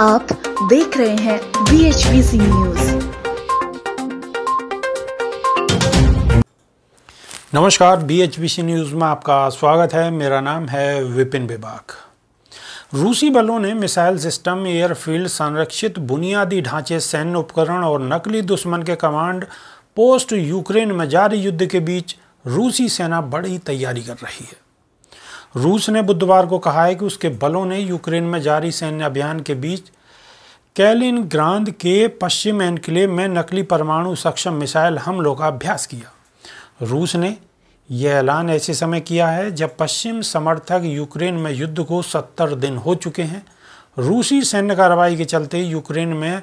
आप देख रहे हैं B H B C news नमस्कार बी एच सी न्यूज में आपका स्वागत है मेरा नाम है विपिन बेबाक रूसी बलों ने मिसाइल सिस्टम एयरफील्ड संरक्षित बुनियादी ढांचे सैन्य उपकरण और नकली दुश्मन के कमांड पोस्ट यूक्रेन में जारी युद्ध के बीच रूसी सेना बड़ी तैयारी कर रही है रूस ने बुधवार को कहा है कि उसके बलों ने यूक्रेन में जारी सैन्य अभियान के बीच कैलिन ग्रांद के पश्चिम एनक्लेव में नकली परमाणु सक्षम मिसाइल हमलों का अभ्यास किया रूस ने यह ऐलान ऐसे समय किया है जब पश्चिम समर्थक यूक्रेन में युद्ध को सत्तर दिन हो चुके हैं रूसी सैन्य कार्रवाई के चलते यूक्रेन में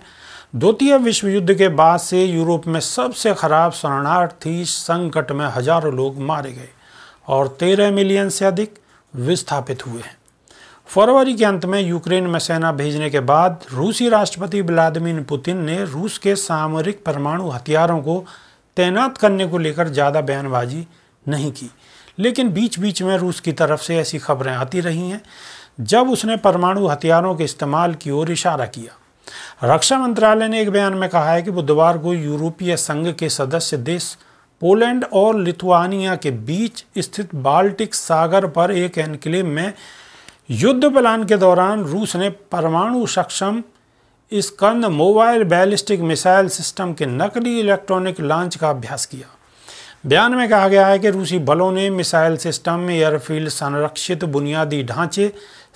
द्वितीय विश्व युद्ध के बाद से यूरोप में सबसे खराब शरणार्थी संकट में हजारों लोग मारे गए और तेरह मिलियन से अधिक विस्थापित हुए हैं फरवरी के अंत में यूक्रेन में सेना भेजने के बाद रूसी राष्ट्रपति व्लादिमिर पुतिन ने रूस के सामरिक परमाणु हथियारों को तैनात करने को लेकर ज़्यादा बयानबाजी नहीं की लेकिन बीच बीच में रूस की तरफ से ऐसी खबरें आती रही हैं जब उसने परमाणु हथियारों के इस्तेमाल की ओर इशारा किया रक्षा मंत्रालय ने एक बयान में कहा है कि बुधवार को यूरोपीय संघ के सदस्य देश पोलैंड और लिथुआनिया के बीच स्थित बाल्टिक सागर पर एक एनक्लेव में युद्ध प्लान के दौरान रूस ने परमाणु सक्षम स्कंद मोबाइल बैलिस्टिक मिसाइल सिस्टम के नकली इलेक्ट्रॉनिक लॉन्च का अभ्यास किया बयान में कहा गया है कि रूसी बलों ने मिसाइल सिस्टम एयरफील्ड संरक्षित बुनियादी ढांचे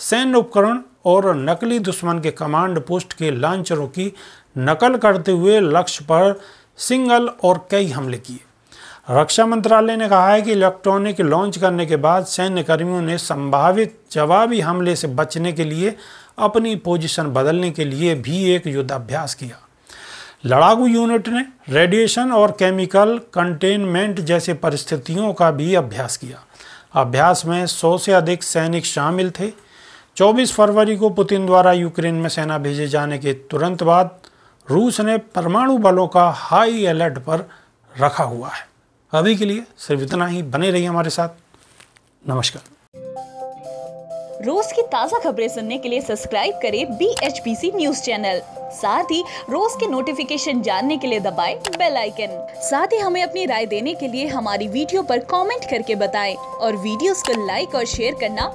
सैन्य उपकरण और नकली दुश्मन के कमांड पोस्ट के लॉन्चरों की नकल करते हुए लक्ष्य पर सिंगल और कई हमले किए रक्षा मंत्रालय ने कहा है कि इलेक्ट्रॉनिक लॉन्च करने के बाद सैन्य कर्मियों ने संभावित जवाबी हमले से बचने के लिए अपनी पोजीशन बदलने के लिए भी एक युद्धाभ्यास किया लड़ाकू यूनिट ने रेडिएशन और केमिकल कंटेनमेंट जैसे परिस्थितियों का भी अभ्यास किया अभ्यास में सौ से अधिक सैनिक शामिल थे 24 फरवरी को पुतिन द्वारा यूक्रेन में सेना भेजे जाने के तुरंत बाद रूस ने परमाणु बलों का हाई अलर्ट पर रखा हुआ है अभी के लिए सिर्फ इतना ही बने रहिए हमारे साथ नमस्कार रोज की ताज़ा खबरें सुनने के लिए सब्सक्राइब करें B H P C news channel साथ ही रोज के नोटिफिकेशन जानने के लिए दबाएं बेल आइकन साथ ही हमें अपनी राय देने के लिए हमारी वीडियो पर कमेंट करके बताएं और वीडियोस को लाइक और शेयर करना